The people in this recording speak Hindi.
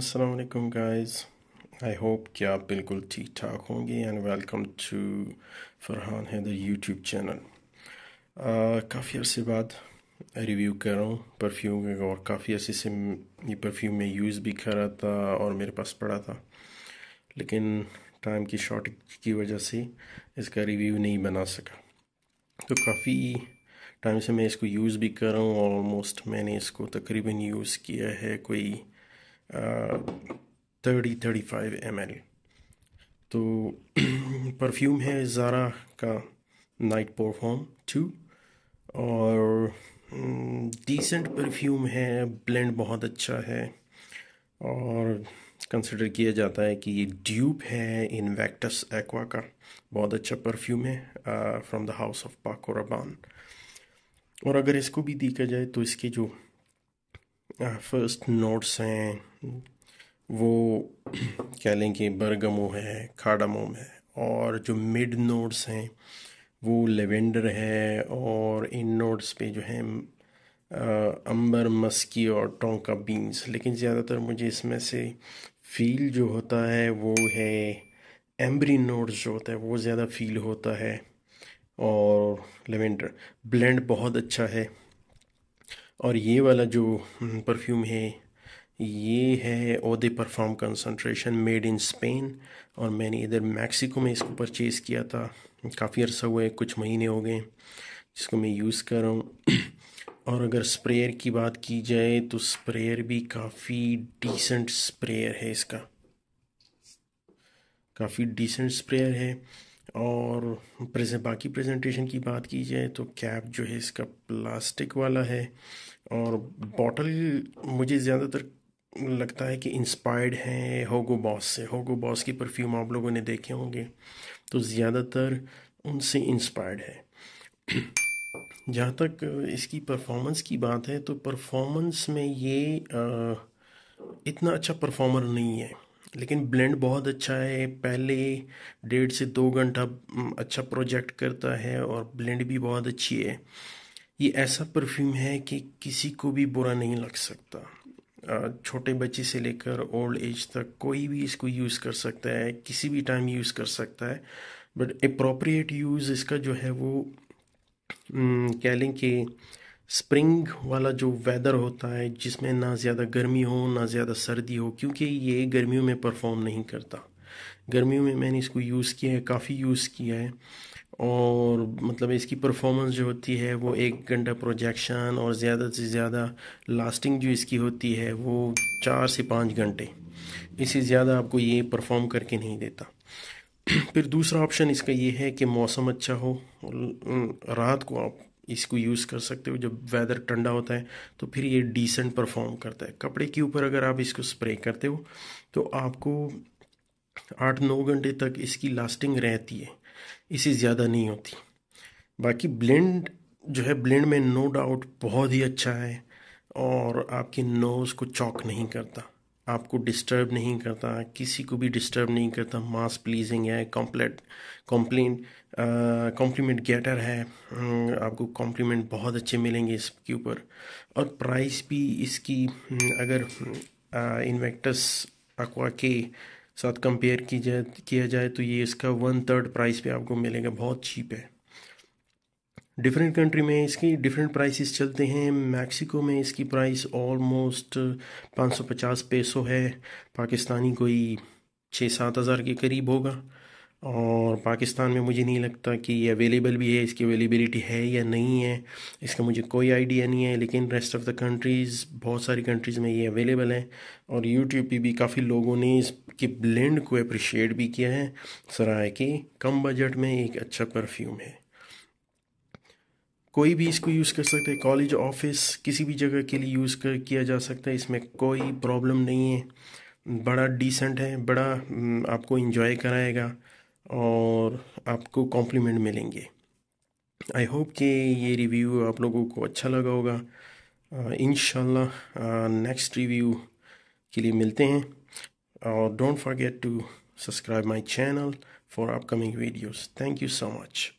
असलम गाइज़ आई होप कि आप बिल्कुल ठीक ठाक होंगे and welcome to Farhan Haider YouTube channel काफ़ी अरसे बाद रिव्यू कर रहा हूँ परफ्यूम और काफ़ी अरसे से ये परफ्यूम मैं यूज़ भी कर रहा था और मेरे पास पड़ा था लेकिन टाइम की शॉर्टेज की वजह से इसका रिव्यू नहीं बना सका तो काफ़ी टाइम से मैं इसको यूज़ भी कर रहा हूँ ऑलमोस्ट मैंने इसको तकरीबन यूज़ किया है कोई thirty thirty five M L तो परफ्यूम है ज़ारा का नाइट परफॉर्म टू और डिसेंट mm, परफ्यूम है ब्लेंड बहुत अच्छा है और कंसिडर किया जाता है कि ये ड्यूब है इन्वेक्टस एक्वा का बहुत अच्छा परफ्यूम है from the house of Paco Rabanne और अगर इसको भी देखा जाए तो इसके जो फर्स्ट नोट्स हैं वो कह लें कि बरगमो है खाडमो है और जो मिड नोट्स हैं वो लेवेंडर है और इन नोट्स पे जो है अंबर मस्की और टोंका बीन्स लेकिन ज़्यादातर मुझे इसमें से फील जो होता है वो है एम्बरी नोट्स जो होता है वो ज़्यादा फील होता है और लेवेंडर ब्लेंड बहुत अच्छा है और ये वाला जो परफ्यूम हम्म, है ये है eau de parfum concentration made in Spain और मैंने इधर मैक्सिको में इसको परचेज़ किया था काफ़ी अर्सा हुआ है कुछ महीने हो गए जिसको मैं यूज़ कर रहा हूँ और अगर स्प्रेयर की बात की जाए तो स्प्रेयर भी काफ़ी डिसेंट स्प्रेयर है इसका काफ़ी डिसेंट स्प्रेयर है और प्रेजेंट बाकी प्रेजेंटेशन की बात की जाए तो कैप जो है इसका प्लास्टिक वाला है और बॉटल मुझे ज़्यादातर लगता है कि इंस्पायर्ड है होगो बॉस से होगो बॉस की परफ्यूम आप लोगों ने देखे होंगे तो ज़्यादातर उनसे इंस्पायर्ड है जहाँ तक इसकी परफॉर्मेंस की बात है तो परफॉर्मेंस में ये आ, इतना अच्छा परफॉर्मर नहीं है लेकिन ब्लेंड बहुत अच्छा है पहले डेढ़ से दो घंटा अच्छा प्रोजेक्ट करता है और ब्लेंड भी बहुत अच्छी है ये ऐसा परफ्यूम है कि किसी को भी बुरा नहीं लग सकता छोटे बच्चे से लेकर ओल्ड एज तक कोई भी इसको यूज़ कर सकता है किसी भी टाइम यूज़ कर सकता है बट अप्रोप्रिएट यूज़ इसका जो है वो कह लें कि स्प्रिंग वाला जो वेदर होता है जिसमें ना ज़्यादा गर्मी हो ना ज़्यादा सर्दी हो क्योंकि ये गर्मियों में परफॉर्म नहीं करता गर्मियों में मैंने इसको यूज़ किया है काफ़ी यूज़ किया है और मतलब इसकी परफॉर्मेंस जो होती है वो एक घंटा प्रोजेक्शन और ज़्यादा से ज़्यादा लास्टिंग जो इसकी होती है वो चार से पाँच घंटे इससे ज़्यादा आपको ये परफॉर्म करके नहीं देता फिर दूसरा ऑप्शन इसका ये है कि मौसम अच्छा हो रात को आप इसको यूज़ कर सकते हो जब वेदर ठंडा होता है तो फिर ये डिसेंट परफॉर्म करता है कपड़े के ऊपर अगर आप इसको स्प्रे करते हो तो आपको आठ नौ घंटे तक इसकी लास्टिंग रहती है इसे ज़्यादा नहीं होती बाकी ब्लेंड जो है ब्लेंड में नो डाउट बहुत ही अच्छा है और आपके नोज़ को चौक नहीं करता आपको डिस्टर्ब नहीं करता किसी को भी डिस्टर्ब नहीं करता मास प्लीजिंग है कॉम्प्लेट कॉम्प्लेंट कॉम्प्लीमेंट गेटर है हम्म, आपको कॉम्प्लीमेंट बहुत अच्छे मिलेंगे इसके ऊपर और प्राइस भी इसकी हम्म, अगर इन्वेक्टस अक्वा के साथ कंपेयर की जाए किया जाए तो ये इसका वन थर्ड प्राइस पे आपको मिलेगा बहुत चीप है डिफरेंट कंट्री में इसकी डिफरेंट प्राइसेस चलते हैं मैक्सिको में इसकी प्राइस ऑलमोस्ट 550 पेसो है पाकिस्तानी कोई छः सात हज़ार के करीब होगा और पाकिस्तान में मुझे नहीं लगता कि ये अवेलेबल भी है इसकी अवेलेबिलिटी है या नहीं है इसका मुझे कोई आइडिया नहीं है लेकिन रेस्ट ऑफ द कंट्रीज़ बहुत सारी कंट्रीज़ में ये अवेलेबल है और यूट्यूब पे भी काफ़ी लोगों ने इसके ब्लेंड को अप्रिशिएट भी किया है सराय कि कम बजट में एक अच्छा परफ्यूम है कोई भी इसको यूज़ कर सकते हैं कॉलेज ऑफिस किसी भी जगह के लिए यूज़ कर किया जा सकता है इसमें कोई प्रॉब्लम नहीं है बड़ा डिसेंट है बड़ा हम्म, आपको इन्जॉय कराएगा और आपको कॉम्प्लीमेंट मिलेंगे आई होप कि ये रिव्यू आप लोगों को अच्छा लगा होगा इन नेक्स्ट रिव्यू के लिए मिलते हैं और don't forget to subscribe my channel for upcoming videos thank you so much